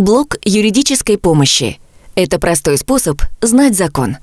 Блок юридической помощи. Это простой способ знать закон.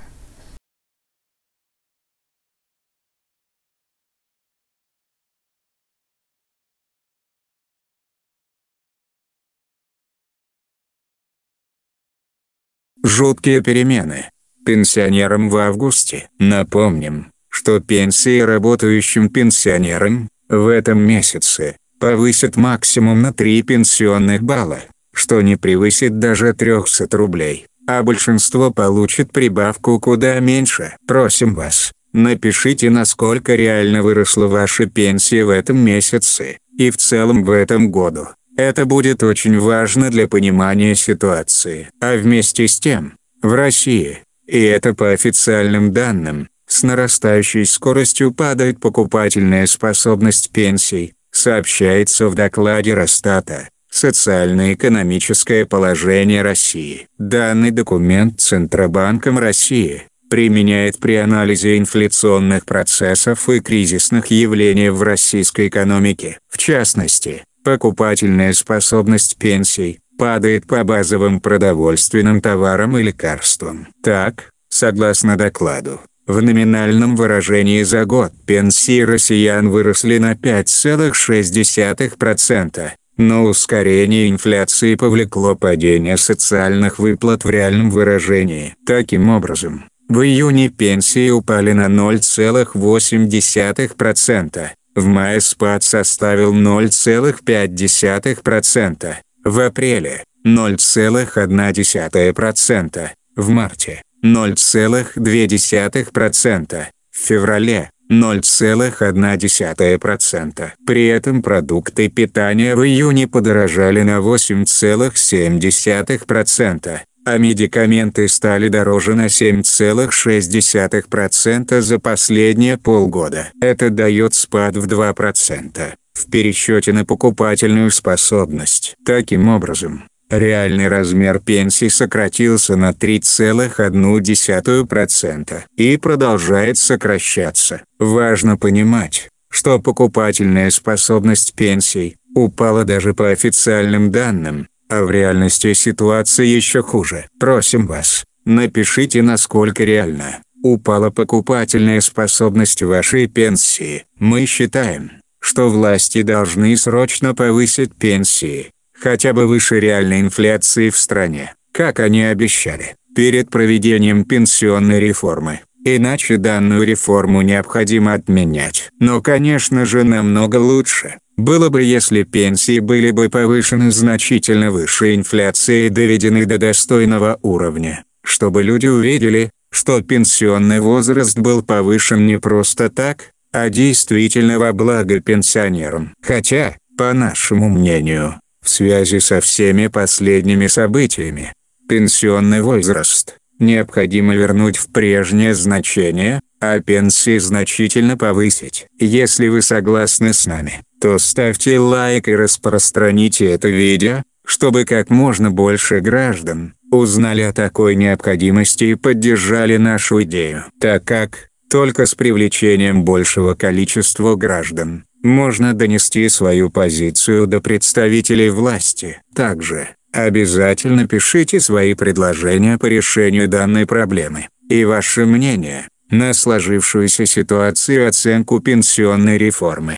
Жуткие перемены. Пенсионерам в августе. Напомним, что пенсии работающим пенсионерам в этом месяце повысят максимум на 3 пенсионных балла что не превысит даже 300 рублей, а большинство получит прибавку куда меньше. Просим вас, напишите насколько реально выросла ваша пенсия в этом месяце и в целом в этом году. Это будет очень важно для понимания ситуации. А вместе с тем, в России, и это по официальным данным, с нарастающей скоростью падает покупательная способность пенсий, сообщается в докладе Росстата социально-экономическое положение России. Данный документ Центробанком России применяет при анализе инфляционных процессов и кризисных явлений в российской экономике. В частности, покупательная способность пенсий падает по базовым продовольственным товарам и лекарствам. Так, согласно докладу, в номинальном выражении за год пенсии россиян выросли на 5,6%, но ускорение инфляции повлекло падение социальных выплат в реальном выражении. Таким образом, в июне пенсии упали на 0,8%, в мае спад составил 0,5%, в апреле – 0,1%, в марте – 0,2%, в феврале 0,1%. При этом продукты питания в июне подорожали на 8,7%, а медикаменты стали дороже на 7,6% за последние полгода. Это дает спад в 2% в пересчете на покупательную способность. Таким образом, Реальный размер пенсий сократился на 3,1% и продолжает сокращаться. Важно понимать, что покупательная способность пенсий упала даже по официальным данным, а в реальности ситуация еще хуже. Просим вас, напишите насколько реально упала покупательная способность вашей пенсии. Мы считаем, что власти должны срочно повысить пенсии, хотя бы выше реальной инфляции в стране, как они обещали, перед проведением пенсионной реформы. Иначе данную реформу необходимо отменять. Но, конечно же, намного лучше было бы, если пенсии были бы повышены значительно выше инфляции и доведены до достойного уровня, чтобы люди увидели, что пенсионный возраст был повышен не просто так, а действительно во благо пенсионерам. Хотя, по нашему мнению, в связи со всеми последними событиями. Пенсионный возраст необходимо вернуть в прежнее значение, а пенсии значительно повысить. Если вы согласны с нами, то ставьте лайк и распространите это видео, чтобы как можно больше граждан узнали о такой необходимости и поддержали нашу идею, так как только с привлечением большего количества граждан можно донести свою позицию до представителей власти. Также, обязательно пишите свои предложения по решению данной проблемы и ваше мнение на сложившуюся ситуацию и оценку пенсионной реформы.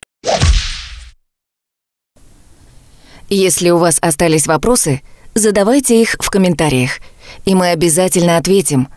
Если у вас остались вопросы, задавайте их в комментариях, и мы обязательно ответим –